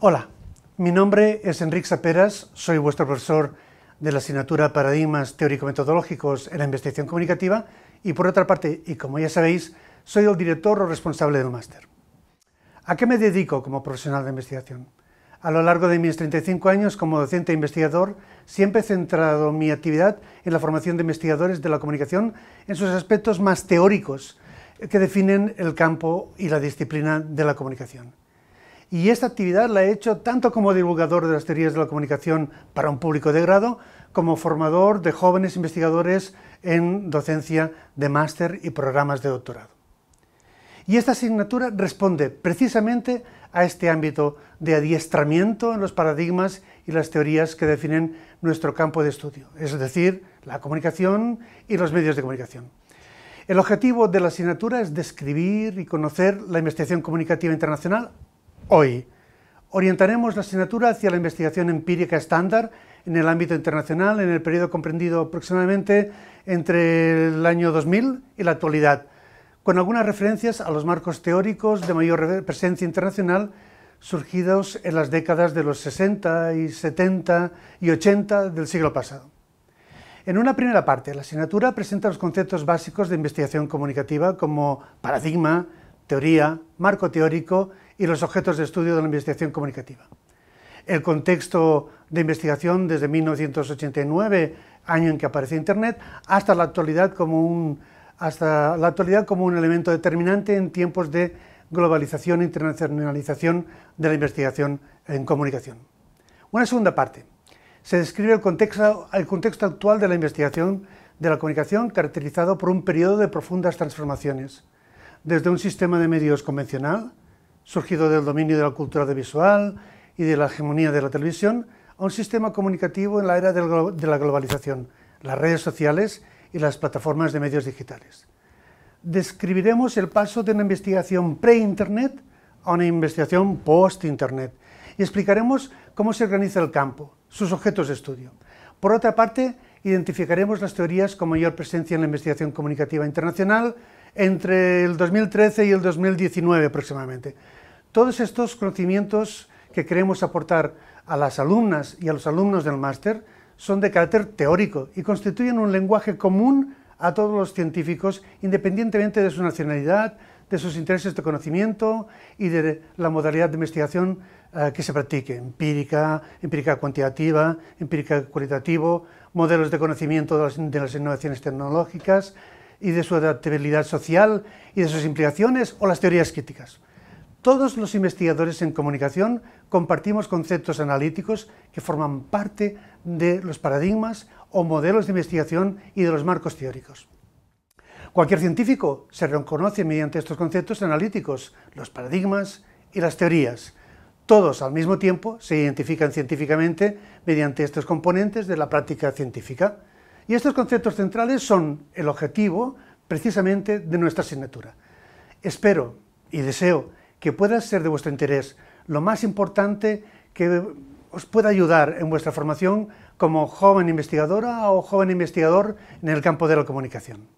Hola, mi nombre es Enrique Zaperas, soy vuestro profesor de la asignatura Paradigmas Teórico-Metodológicos en la Investigación Comunicativa y por otra parte, y como ya sabéis, soy el director o responsable del máster. ¿A qué me dedico como profesional de investigación? A lo largo de mis 35 años como docente e investigador, siempre he centrado mi actividad en la formación de investigadores de la comunicación en sus aspectos más teóricos que definen el campo y la disciplina de la comunicación y esta actividad la he hecho tanto como divulgador de las teorías de la comunicación para un público de grado, como formador de jóvenes investigadores en docencia de máster y programas de doctorado. Y esta asignatura responde precisamente a este ámbito de adiestramiento en los paradigmas y las teorías que definen nuestro campo de estudio, es decir, la comunicación y los medios de comunicación. El objetivo de la asignatura es describir y conocer la investigación comunicativa internacional Hoy orientaremos la asignatura hacia la investigación empírica estándar en el ámbito internacional en el periodo comprendido aproximadamente entre el año 2000 y la actualidad, con algunas referencias a los marcos teóricos de mayor presencia internacional surgidos en las décadas de los 60 y 70 y 80 del siglo pasado. En una primera parte, la asignatura presenta los conceptos básicos de investigación comunicativa como paradigma, teoría, marco teórico y los objetos de estudio de la investigación comunicativa. El contexto de investigación desde 1989, año en que aparece Internet, hasta la actualidad como un, hasta la actualidad como un elemento determinante en tiempos de globalización e internacionalización de la investigación en comunicación. Una segunda parte. Se describe el contexto, el contexto actual de la investigación de la comunicación caracterizado por un periodo de profundas transformaciones, desde un sistema de medios convencional, surgido del dominio de la cultura audiovisual y de la hegemonía de la televisión, a un sistema comunicativo en la era de la globalización, las redes sociales y las plataformas de medios digitales. Describiremos el paso de una investigación pre-Internet a una investigación post-Internet y explicaremos cómo se organiza el campo, sus objetos de estudio. Por otra parte, identificaremos las teorías con mayor presencia en la investigación comunicativa internacional entre el 2013 y el 2019 aproximadamente, todos estos conocimientos que queremos aportar a las alumnas y a los alumnos del máster son de carácter teórico y constituyen un lenguaje común a todos los científicos, independientemente de su nacionalidad, de sus intereses de conocimiento y de la modalidad de investigación eh, que se practique, empírica, empírica cuantitativa, empírica cualitativa, modelos de conocimiento de las innovaciones tecnológicas y de su adaptabilidad social y de sus implicaciones o las teorías críticas. Todos los investigadores en comunicación compartimos conceptos analíticos que forman parte de los paradigmas o modelos de investigación y de los marcos teóricos. Cualquier científico se reconoce mediante estos conceptos analíticos, los paradigmas y las teorías. Todos al mismo tiempo se identifican científicamente mediante estos componentes de la práctica científica. Y estos conceptos centrales son el objetivo precisamente de nuestra asignatura. Espero y deseo que pueda ser de vuestro interés, lo más importante que os pueda ayudar en vuestra formación como joven investigadora o joven investigador en el campo de la comunicación.